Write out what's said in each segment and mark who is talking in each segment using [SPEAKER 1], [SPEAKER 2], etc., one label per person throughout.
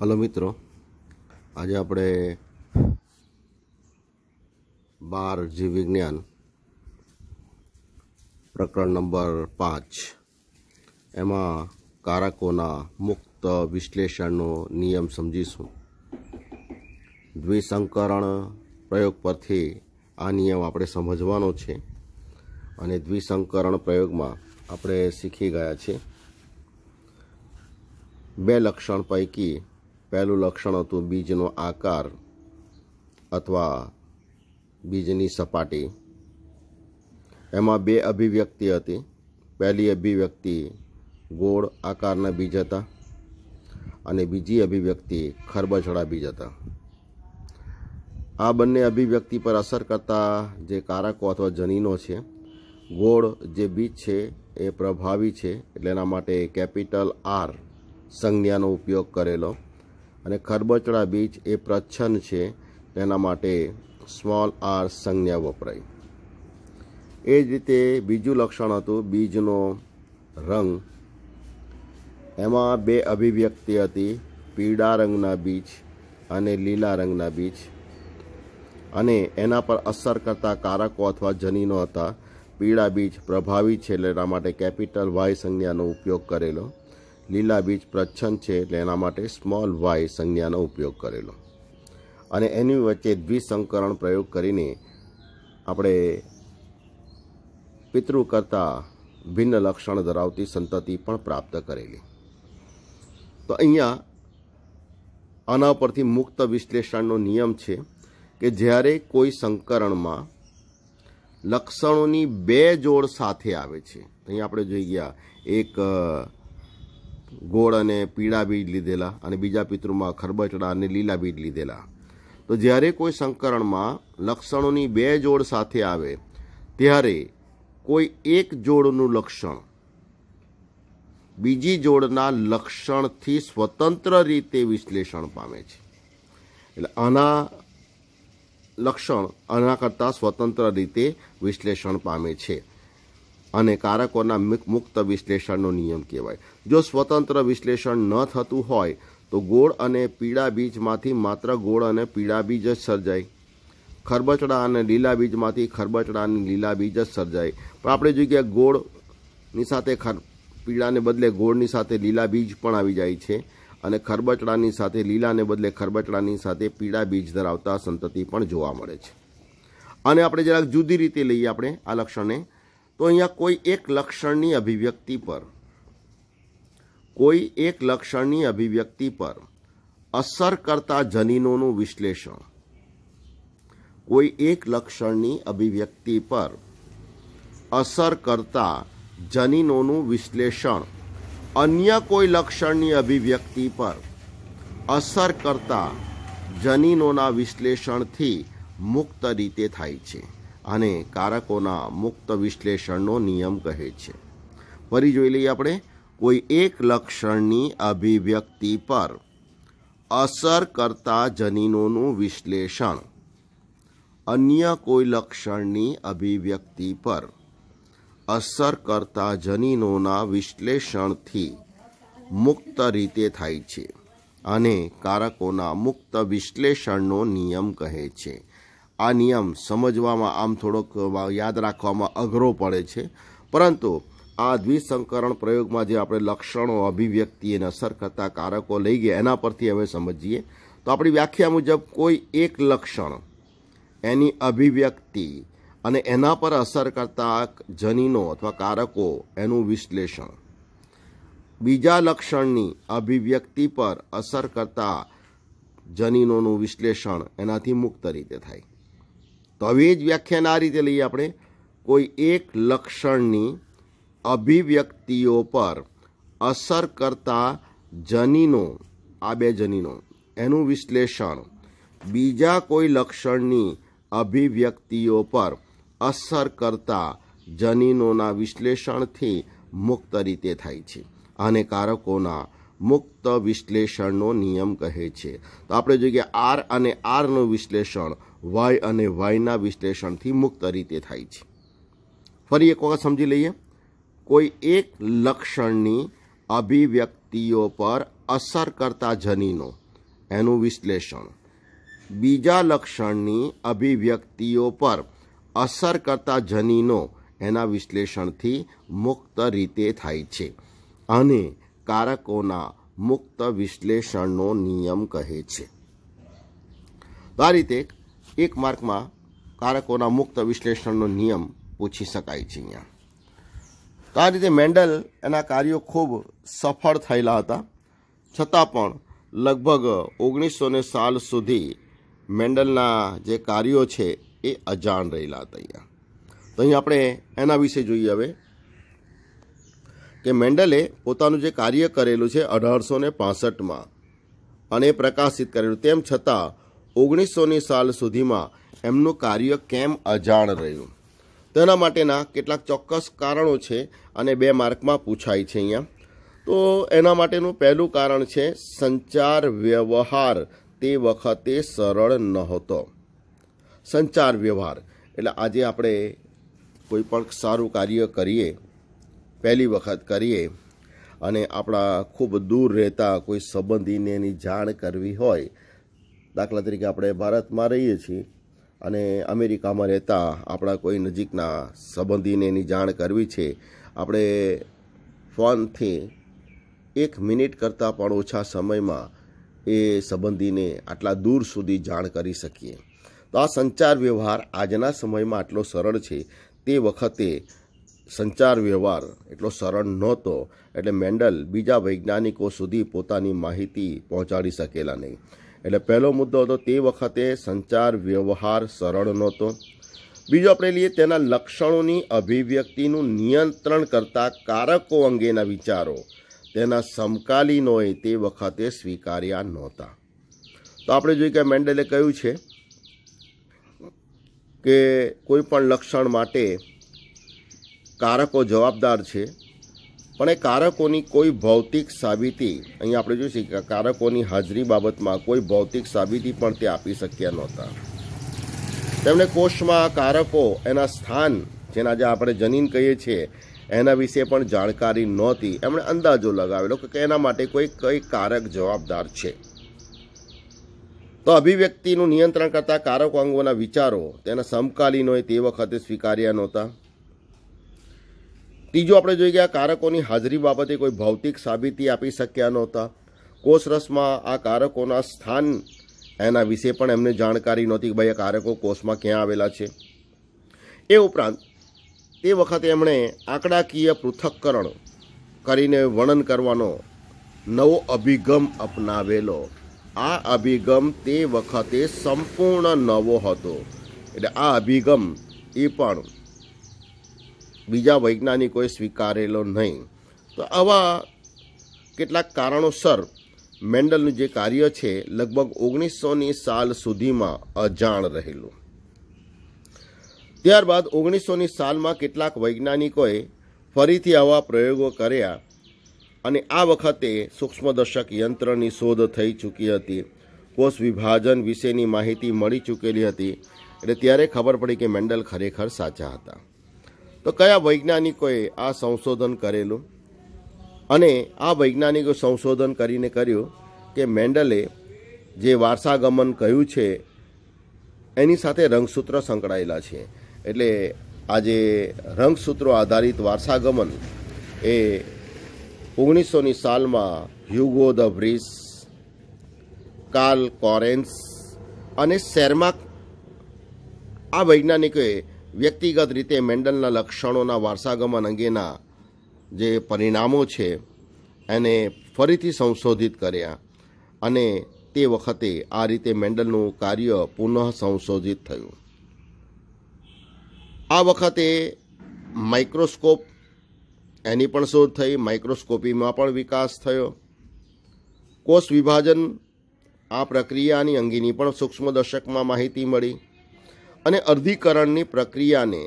[SPEAKER 1] hello મિત્રો આજે આપણે બાર જીવ પ્રકરણ નંબર પાંચ એમાં કારકોના મુક્ત વિશ્લેષણનો નિયમ સમજીશું દ્વિસંકરણ પ્રયોગ પરથી આ નિયમ આપણે સમજવાનો છે અને દ્વિસંકરણ પ્રયોગમાં આપણે શીખી ગયા છીએ બે લક્ષણ પૈકી પહેલું લક્ષણ હતું બીજનો આકાર અથવા બીજની સપાટી એમાં બે અભિવ્યક્તિ હતી પહેલી અભિવ્યક્તિ ગોળ આકારના બીજ હતા અને બીજી અભિવ્યક્તિ ખરબચડા બીજ હતા આ બંને અભિવ્યક્તિ પર અસર કરતા જે કારકો અથવા જનીનો છે ગોળ જે બીજ છે એ પ્રભાવી છે એટલે એના માટે કેપિટલ આર સંજ્ઞાનો ઉપયોગ કરેલો અને ખરબચડા બીચ એ પ્રચ્છન્ન છે તેના માટે સ્મોલ આર સંજ્ઞા વપરાય એ જ રીતે બીજું લક્ષણ હતું બીજનો રંગ એમાં બે અભિવ્યક્તિ હતી પીળા રંગના બીજ અને લીલા રંગના બીજ અને એના પર અસર કરતા કારકો અથવા જનીનો હતા પીળા બીજ પ્રભાવી છે એટલે એના માટે કેપિટલ વાય સંજ્ઞાનો ઉપયોગ કરેલો લીલા બીજ પ્રચ્છન્ન છે એટલે એના માટે સ્મોલ વાય સંજ્ઞાનો ઉપયોગ કરેલો અને એની વચ્ચે દ્વિસંકરણ પ્રયોગ કરીને આપણે પિતૃ કરતાં ભિન્ન લક્ષણ ધરાવતી સંતતિ પણ પ્રાપ્ત કરેલી તો અહીંયા આના પરથી મુક્ત વિશ્લેષણનો નિયમ છે કે જ્યારે કોઈ સંકરણમાં લક્ષણોની બે જોડ સાથે આવે છે અહીં આપણે જોઈ ગયા એક ગોળ અને પીળા બીજ લીધેલા અને બીજા પિતૃમાં ખરબચડા અને લીલા બીજ લીધેલા તો જ્યારે કોઈ સંકરણમાં લક્ષણોની બે જોડ સાથે આવે ત્યારે કોઈ એક જોડનું લક્ષણ બીજી જોડના લક્ષણથી સ્વતંત્ર રીતે વિશ્લેષણ પામે છે એટલે આના લક્ષણ આના કરતાં સ્વતંત્ર રીતે વિશ્લેષણ પામે છે અને કારકોના મુક્ત વિશ્લેષણનો નિયમ કહેવાય જો સ્વતંત્ર વિશ્લેષણ ન થતું હોય તો ગોળ અને પીળા બીજમાંથી માત્ર ગોળ અને પીળા બીજ જ સર્જાય ખરબચડા અને લીલા બીજમાંથી ખરબચડા અને લીલા બીજ જ સર્જાય પણ આપણે જોઈએ કે ગોળની સાથે ખર પીળાને બદલે ગોળની સાથે લીલા બીજ પણ આવી જાય છે અને ખરબચડાની સાથે લીલાને બદલે ખરબચડાની સાથે પીળા બીજ ધરાવતા સંતતિ પણ જોવા મળે છે અને આપણે જરાક જુદી રીતે લઈએ આપણે આ લક્ષણને તો અહીંયા કોઈ એક લક્ષણની અભિવ્યક્તિ પર કોઈ એક લક્ષણની અભિવ્યક્તિ પર અસર કરતા જનીનોનું વિશ્લેષણ કોઈ એક લક્ષણની અભિવ્યક્તિ પર અસર કરતા જનીનોનું વિશ્લેષણ અન્ય કોઈ લક્ષણની અભિવ્યક્તિ પર અસર કરતા જનીનોના વિશ્લેષણથી મુક્ત રીતે થાય છે આને કારકોના મુક્ત વિશ્લેષણનો નિયમ કહે છે ફરી જોઈ લઈએ આપણે કોઈ એક લક્ષણની અભિવ્યક્તિ પર અસર કરતા જનીનોનું વિશ્લેષણ અન્ય કોઈ લક્ષણની અભિવ્યક્તિ પર અસર કરતા જનીનોના વિશ્લેષણથી મુક્ત રીતે થાય છે અને કારકોના મુક્ત વિશ્લેષણનો નિયમ કહે છે આ નિયમ સમજવામાં આમ થોડોક યાદ રાખવામાં અઘરો પડે છે પરંતુ આ દ્વિસંકરણ પ્રયોગમાં જે આપણે લક્ષણો અભિવ્યક્તિ અને અસર કરતા કારકો લઈ ગયા એના પરથી હવે સમજીએ તો આપણી વ્યાખ્યા મુજબ કોઈ એક લક્ષણ એની અભિવ્યક્તિ અને એના પર અસર કરતા જનીનો અથવા કારકો એનું વિશ્લેષણ બીજા લક્ષણની અભિવ્યક્તિ પર અસર કરતા જનીનોનું વિશ્લેષણ એનાથી મુક્ત રીતે થાય તો હવે જ વ્યાખ્યાને આ રીતે લઈએ આપણે કોઈ એક લક્ષણની અભિવ્યક્તિઓ પર અસર કરતા જનીનો આ બે જનીનો એનું વિશ્લેષણ બીજા કોઈ લક્ષણની અભિવ્યક્તિઓ પર અસર કરતા જનીનોના વિશ્લેષણથી મુક્ત રીતે થાય છે અને કારકોના મુક્ત વિશ્લેષણનો નિયમ કહે છે તો આપણે જોઈએ કે આર અને આરનું વિશ્લેષણ વાય અને વાયના વિશ્લેષણથી મુક્ત રીતે થાય છે ફરી એક વખત સમજી લઈએ કોઈ એક લક્ષણની અભિવ્યક્તિઓ પર અસર કરતા જનીનો એનું વિશ્લેષણ બીજા લક્ષણની અભિવ્યક્તિઓ પર અસર કરતા જનીનો એના વિશ્લેષણથી મુક્ત રીતે થાય છે અને કારકોના મુક્ત વિશ્લેષણનો નિયમ કહે છે તો આ રીતે એક માર્કમાં કારકોના મુક્ત વિશ્લેષણનો નિયમ પૂછી શકાય છે અહીંયા તો આ રીતે મેન્ડલ એના કાર્યો ખૂબ સફળ થયેલા હતા છતાં પણ લગભગ ઓગણીસો ને સાલ સુધી મેન્ડલના જે કાર્યો છે એ અજાણ રહેલા હતા અહીંયા તો અહીં આપણે એના વિશે જોઈએ હવે કે મેન્ડલે પોતાનું જે કાર્ય કરેલું છે અઢારસો ને પાસઠમાં અને પ્રકાશિત કરેલું તેમ છતાં ઓગણીસોની સાલ સુધીમાં એમનું કાર્ય કેમ અજાણ રહ્યું તેના માટેના કેટલાક ચોક્કસ કારણો છે અને બે માર્કમાં પૂછાય છે અહીંયા તો એના માટેનું પહેલું કારણ છે સંચાર વ્યવહાર તે વખતે સરળ નહોતો સંચાર વ્યવહાર એટલે આજે આપણે કોઈ પણ સારું કાર્ય કરીએ પહેલી વખત કરીએ અને આપણા ખૂબ દૂર રહેતા કોઈ સંબંધીને એની જાણ કરવી હોય દાખલા તરીકે આપણે ભારતમાં રહીએ છીએ અને અમેરિકામાં રહેતા આપણા કોઈ નજીકના સંબંધીને એની જાણ કરવી છે આપણે ફોનથી એક મિનિટ કરતાં પણ ઓછા સમયમાં એ સંબંધીને આટલા દૂર સુધી જાણ કરી શકીએ તો આ સંચાર વ્યવહાર આજના સમયમાં આટલો સરળ છે તે વખતે સંચાર વ્યવહાર એટલો સરળ નહોતો એટલે મેન્ડલ બીજા વૈજ્ઞાનિકો સુધી પોતાની માહિતી પહોંચાડી શકેલા નહીં એટલે પહેલો મુદ્દો હતો તે વખતે સંચાર વ્યવહાર સરળ નહોતો બીજો આપણે લઈએ તેના લક્ષણોની અભિવ્યક્તિનું નિયંત્રણ કરતા કારકો અંગેના વિચારો તેના સમકાલીનોએ તે વખતે સ્વીકાર્યા નહોતા તો આપણે જોઈએ કે મેન્ડલે કહ્યું છે કે કોઈ પણ લક્ષણ માટે કારકો જવાબદાર છે પણ એ કારકોની કોઈ ભૌતિક સાબિતી અહીં આપણે જોઈશું કે કારકોની હાજરી બાબતમાં કોઈ ભૌતિક સાબિતી પણ તે આપી શક્યા નહોતા તેમણે કોષમાં કારકો એના સ્થાન જેના આજે આપણે જનીન કહીએ છીએ એના વિશે પણ જાણકારી નહોતી એમણે અંદાજો લગાવેલો કે એના માટે કોઈ કઈ કારક જવાબદાર છે તો અભિવ્યક્તિનું નિયંત્રણ કરતા કારકો અંગોના વિચારો તેના સમકાલીનોએ તે વખતે સ્વીકાર્યા નહોતા ત્રીજો આપણે જોઈ ગયા કારકોની હાજરી બાબતે કોઈ ભૌતિક સાબિતી આપી શક્યા નહોતા કોષરસમાં આ કારકોના સ્થાન એના વિશે પણ એમને જાણકારી નહોતી કે ભાઈ આ કારકો કોષમાં ક્યાં આવેલા છે એ ઉપરાંત તે વખતે એમણે આંકડાકીય પૃથક્કરણ કરીને વર્ણન કરવાનો નવો અભિગમ અપનાવેલો આ અભિગમ તે વખતે સંપૂર્ણ નવો હતો એટલે આ અભિગમ એ પણ બીજા વૈજ્ઞાનિકોએ સ્વીકારેલો નહીં તો આવા કેટલાક કારણોસર મેન્ડલનું જે કાર્ય છે લગભગ ઓગણીસોની સાલ સુધીમાં અજાણ રહેલું ત્યારબાદ ઓગણીસોની સાલમાં કેટલાક વૈજ્ઞાનિકોએ ફરીથી આવા પ્રયોગો કર્યા અને આ વખતે સૂક્ષ્મદર્શક યંત્રની શોધ થઈ ચૂકી હતી કોષ વિભાજન વિશેની માહિતી મળી ચૂકેલી હતી એટલે ત્યારે ખબર પડી કે મેન્ડલ ખરેખર સાચા હતા તો કયા વૈજ્ઞાનિકોએ આ સંશોધન કરેલું અને આ વૈજ્ઞાનિકો સંશોધન કરીને કર્યું કે મેન્ડલે જે વારસાગમન કહ્યું છે એની સાથે રંગસૂત્ર સંકળાયેલા છે એટલે આ જે રંગસૂત્રો આધારિત વારસાગમન એ ઓગણીસોની સાલમાં હ્યુગો ધ બ્રિસ કાર્લ કોરેન્સ અને સેરમાક આ વૈજ્ઞાનિકોએ વ્યક્તિગત રીતે મેન્ડલના લક્ષણોના વારસાગમન અંગેના જે પરિણામો છે એને ફરીથી સંશોધિત કર્યા અને તે વખતે આ રીતે મેન્ડલનું કાર્ય પુનઃ સંશોધિત થયું આ વખતે માઇક્રોસ્કોપ એની પણ શોધ થઈ માઇક્રોસ્કોપીમાં પણ વિકાસ થયો કોષ વિભાજન આ પ્રક્રિયાની અંગેની પણ સૂક્ષ્મદર્શકમાં માહિતી મળી અને અર્ધીકરણની પ્રક્રિયાને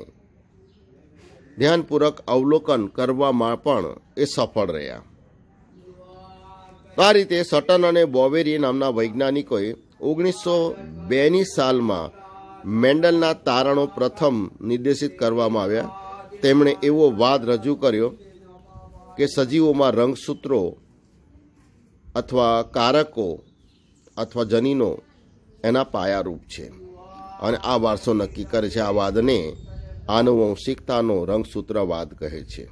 [SPEAKER 1] ધ્યાનપૂર્વક અવલોકન કરવામાં પણ એ સફળ રહ્યા આ રીતે સટન અને બોવેરી નામના વૈજ્ઞાનિકોએ ઓગણીસો બેની સાલમાં મેન્ડલના તારણો પ્રથમ નિર્દેશિત કરવામાં આવ્યા તેમણે એવો વાદ રજૂ કર્યો કે સજીવોમાં રંગસૂત્રો અથવા કારકો અથવા જનીનો એના પાયારૂપ છે અને આ વારસો નક્કી કરે છે આ વાદને આનુવંશિકતાનો રંગસૂત્રવાદ કહે છે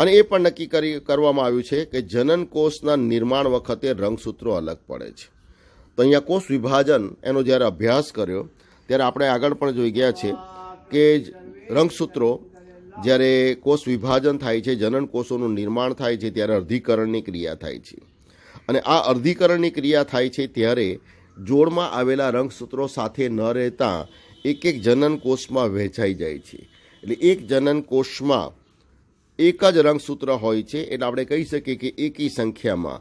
[SPEAKER 1] અને એ પણ નક્કી કરી કરવામાં આવ્યું છે કે જનન કોષના નિર્માણ વખતે રંગસૂત્રો અલગ પડે છે તો અહીંયા કોષ વિભાજન એનો જ્યારે અભ્યાસ કર્યો ત્યારે આપણે આગળ પણ જોઈ ગયા છે કે રંગસૂત્રો જ્યારે કોષ વિભાજન થાય છે જનન કોષોનું નિર્માણ થાય છે ત્યારે અર્ધીકરણની ક્રિયા થાય છે અને આ અર્ધીકરણની ક્રિયા થાય છે ત્યારે જોડમાં આવેલા રંગસૂત્રો સાથે ન રહેતા એક એક જનનકોષમાં વહેંચાઈ જાય છે એટલે એક જનનકોષમાં એક જ રંગસૂત્ર હોય છે એટલે આપણે કહી શકીએ કે એકી સંખ્યામાં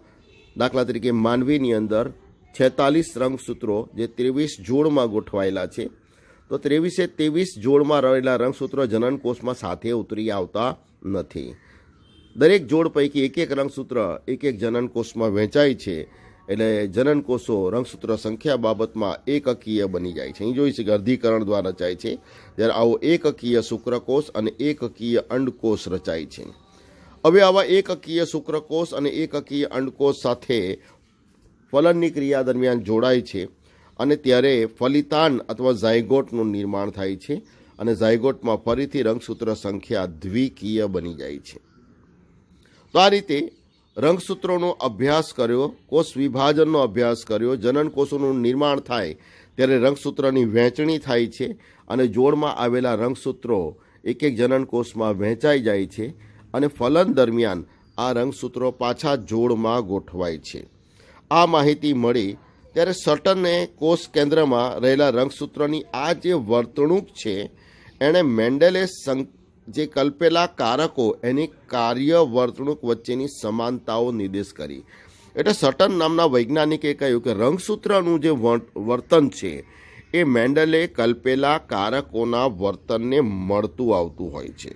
[SPEAKER 1] દાખલા તરીકે માનવીની અંદર છેતાલીસ રંગસૂત્રો જે ત્રેવીસ જોડમાં ગોઠવાયેલા છે તો ત્રેવીસે ત્રેવીસ જોડમાં રહેલા રંગસૂત્રો જનનકોષમાં સાથે ઉતરી આવતા નથી દરેક જોડ પૈકી એક એક રંગસૂત્ર એક એક જનનકોષમાં વહેંચાય છે એટલે જનનકોષો રંગસૂત્ર સંખ્યા બાબતમાં એકકીય બની જાય છે અહીં જોઈ છે કે દ્વારા રચાય છે જ્યારે આવો એકકીય શુક્રકોષ અને એકકીય અંડકોષ રચાય છે હવે આવા એકકીય શુક્રકોષ અને એકકીય અંડકોષ સાથે ફલનની ક્રિયા દરમિયાન જોડાય છે અને ત્યારે ફલિતાન અથવા ઝાયગોટનું નિર્માણ થાય છે અને ઝાયગોટમાં ફરીથી રંગસૂત્ર સંખ્યા દ્વિકીય બની જાય છે તો આ રીતે રંગસૂત્રોનો અભ્યાસ કર્યો કોષ વિભાજનનો અભ્યાસ કર્યો જનન કોષોનું નિર્માણ થાય ત્યારે રંગસૂત્રની વહેંચણી થાય છે અને જોડમાં આવેલા રંગસૂત્રો એક એક જનન કોષમાં વહેંચાઈ જાય છે અને ફલન દરમિયાન આ રંગસૂત્રો પાછા જોડમાં ગોઠવાય છે આ માહિતી મળી ત્યારે સટને કોષ કેન્દ્રમાં રહેલા રંગસૂત્રોની આ જે વર્તણૂક છે એણે મેન્ડેલે સંક જે કલ્પેલા કારકો એની કાર્ય વર્તણૂક વચ્ચેની સમાનતાઓ નિર્દેશ કરી એટલે સટન નામના વૈજ્ઞાનિકે કહ્યું કે રંગસૂત્રનું જે વર્તન છે એ મેન્ડલે કલ્પેલા કારકોના વર્તનને મળતું આવતું હોય છે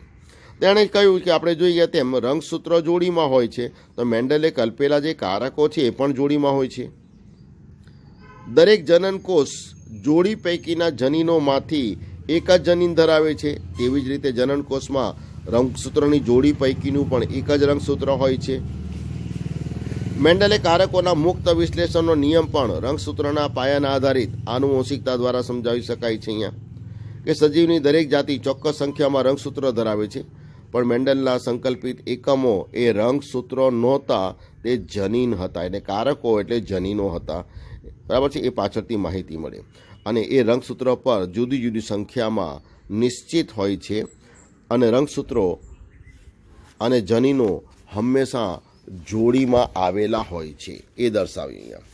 [SPEAKER 1] તેણે કહ્યું કે આપણે જોઈએ તેમ રંગસૂત્ર જોડીમાં હોય છે તો મેન્ડલે કલ્પેલા જે કારકો છે એ પણ જોડીમાં હોય છે દરેક જનનકોષ જોડી પૈકીના જનીનોમાંથી એક જ જનીન ધરાવે છે તેવી જ રીતે જનનકોષમાં રંગસૂત્રની જોડી પૈકીનું પણ એક જ રંગસૂત્ર હોય છે મેન્ડલે કારકોના મુક્ત વિશ્લેષણનો નિયમ પણ રંગસૂત્રના પાયાના આધારિત આનુવંશિકતા દ્વારા સમજાવી શકાય છે અહીંયા કે સજીવની દરેક જાતિ ચોક્કસ સંખ્યામાં રંગસૂત્ર ધરાવે છે પણ મેન્ડલના સંકલ્પિત એકમો એ રંગસૂત્રો નહોતા તે જનીન હતા એટલે કારકો એટલે જનીનો હતા બરાબર છે એ પાછળથી માહિતી મળે અને એ રંગસૂત્રો પર જુદી જુદી સંખ્યામાં નિશ્ચિત હોય છે અને રંગસૂત્રો અને જનીનો હંમેશા જોડીમાં આવેલા હોય છે એ દર્શાવી અહીંયા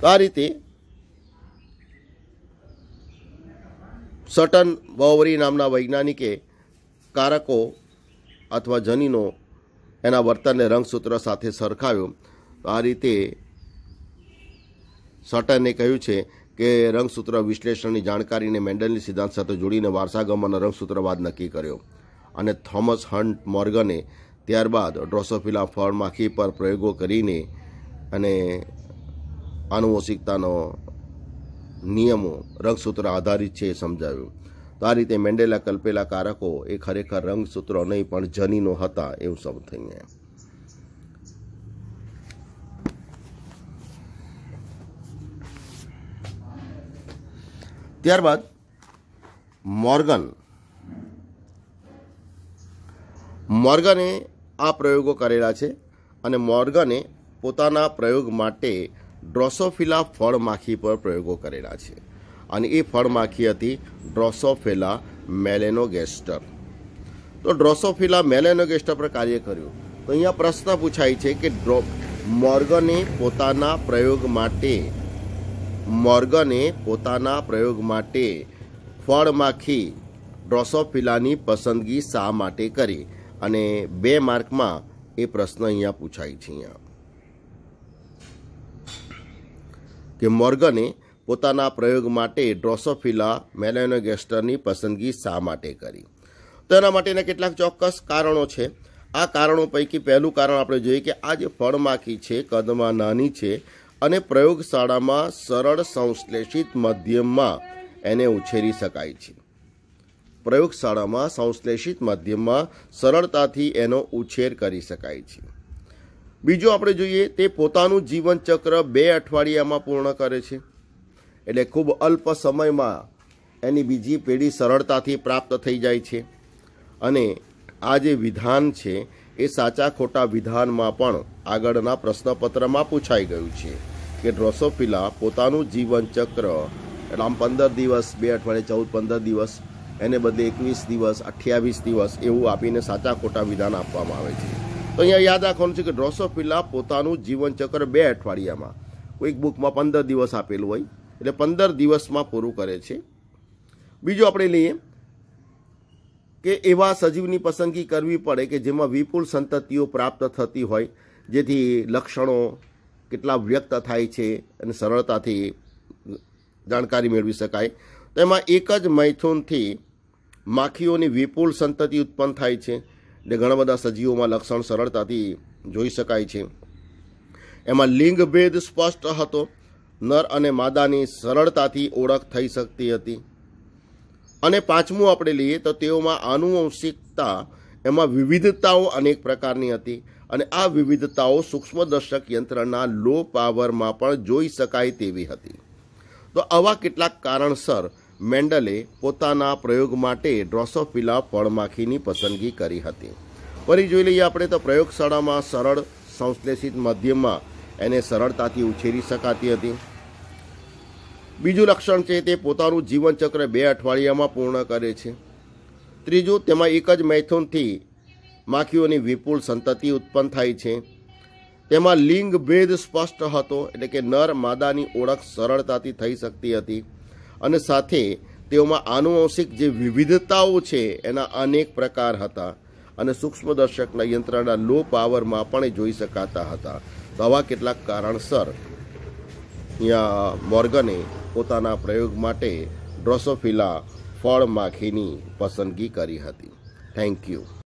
[SPEAKER 1] તો આ રીતે સટન બવરી નામના વૈજ્ઞાનિકે કારકો અથવા જનીનો એના વર્તનને રંગસૂત્ર સાથે સરખાવ્યો આ રીતે સટને કહ્યું છે કે રંગસૂત્ર વિશ્લેષણની જાણકારીને મેન્ડલની સિદ્ધાંત સાથે જોડીને વારસાગમન રંગસૂત્રવાદ નક્કી કર્યો અને થોમસ હન્ટ મોર્ગને ત્યારબાદ ડ્રોસોફિલા ફળમાખી પર પ્રયોગો કરીને અને આનુવંશિકતાનો નિયમો રંગસૂત્ર આધારિત છે એ સમજાવ્યું તો આ રીતે મેન્ડેલા કલ્પેલા કારકો એ ખરેખર રંગસૂત્રો નહીં પણ જનીનો હતા એવું થઈ ગયા ત્યારબાદ મોર્ગન મોર્ગને આ પ્રયોગો કરેલા છે અને મોર્ગને પોતાના પ્રયોગ માટે ડ્રોસોફિલા ફળમાખી પર પ્રયોગો કરેલા છે અને એ ફળમાખી હતી ડ્રોસોફેલા મેલેનોગેસ્ટર તો ડ્રોસોફિલા મેલેનોગેસ્ટર પર કાર્ય કર્યું તો અહીંયા પ્રશ્ન પૂછાય છે કે ડ્રો મોર્ગને પોતાના પ્રયોગ માટે મોર્ગને પોતાના પ્રયોગ માટે ફળમાખી ડ્રોસોફિલાની પસંદગી શા માટે કરી અને બે માર્કમાં એ પ્રશ્ન અહીંયા પૂછાય છે અહીંયા કે મોર્ગને પોતાના પ્રયોગ માટે ડ્રોસોફિલા મેલેનોગેસ્ટરની પસંદગી શા માટે કરી તો એના માટેના કેટલાક ચોક્કસ કારણો છે આ કારણો પૈકી પહેલું કારણ આપણે જોઈએ કે આ જે ફળમાખી છે કદમાં નાની છે અને પ્રયોગશાળામાં સરળ સંશ્લેષિત માધ્યમમાં એને ઉછેરી શકાય છે પ્રયોગશાળામાં સંશ્લેષિત માધ્યમમાં સરળતાથી એનો ઉછેર કરી શકાય છે બીજું આપણે જોઈએ તે પોતાનું જીવનચક્ર બે અઠવાડિયામાં પૂર્ણ કરે છે એટલે ખૂબ અલ્પ સમયમાં એની બીજી પેઢી સરળતાથી પ્રાપ્ત થઈ જાય છે અને આ જે વિધાન છે એ સાચા ખોટા વિધાનમાં પણ આગળના પ્રશ્નપત્રમાં પૂછાઈ ગયું છે કે ડ્રોસોફિલા પોતાનું જીવનચક્ર એટલે આમ પંદર દિવસ બે અઠવાડિયે ચૌદ પંદર દિવસ એને બદલે એકવીસ દિવસ અઠ્યાવીસ દિવસ એવું આપીને સાચા ખોટા વિધાન આપવામાં આવે છે તો અહીંયા યાદ રાખવાનું છે કે ડ્રોસોફિલા પોતાનું જીવનચક્ર બે અઠવાડિયામાં કોઈક બુકમાં પંદર દિવસ આપેલું હોય એટલે પંદર દિવસમાં પૂરું કરે છે બીજું આપણે લઈએ કે એવા સજીવની પસંદગી કરવી પડે કે જેમાં વિપુલ સંતતિઓ પ્રાપ્ત થતી હોય જેથી લક્ષણો કેટલા વ્યક્ત થાય છે અને સરળતાથી જાણકારી મેળવી શકાય તેમાં એક જ મૈથુનથી માખીઓની વિપુલ સંતતિ ઉત્પન્ન થાય છે એટલે ઘણા બધા સજીવોમાં લક્ષણ સરળતાથી જોઈ શકાય છે એમાં લિંગભેદ સ્પષ્ટ હતો નર અને માદાની સરળતાથી ઓળખ થઈ શકતી હતી અને પાંચમું આપણે લઈએ તો તેઓમાં આનુવંશિકતા એમાં વિવિધતાઓ અનેક પ્રકારની હતી અને આ વિવિધતાઓ સૂક્ષ્મદર્શક યંત્રના લો પાવરમાં પણ જોઈ શકાય તેવી હતી તો આવા કેટલાક કારણસર મેન્ડલે પોતાના પ્રયોગ માટે ડ્રોસોફિલા ફળમાખીની પસંદગી કરી હતી ફરી જોઈ લઈએ આપણે તો પ્રયોગશાળામાં સરળ સંશ્લેષિત માધ્યમમાં એને સરળતાથી ઉછેરી શકાતી હતી બીજું લક્ષણ છે તે પોતાનું જીવનચક્ર બે અઠવાડિયામાં પૂર્ણ કરે છે ત્રીજું તેમાં એક જ મૈથુનથી માખીઓની વિપુલ સંતતિ ઉત્પન્ન થાય છે તેમાં લિંગ ભેદ સ્પષ્ટ હતો એટલે કે નર માદાની ઓળખ સરળતાથી થઈ શકતી હતી અને સાથે તેઓમાં આનુવંશિક જે વિવિધતાઓ છે એના અનેક પ્રકાર હતા અને સૂક્ષ્મદર્શકના યંત્રના લો પાવરમાં પણ જોઈ શકાતા હતા તો આવા કેટલાક કારણસર મોર્ગને પોતાના પ્રયોગ માટે ડ્રોસોફિલા ફળ માખીની પસંદગી કરી હતી થેન્ક યુ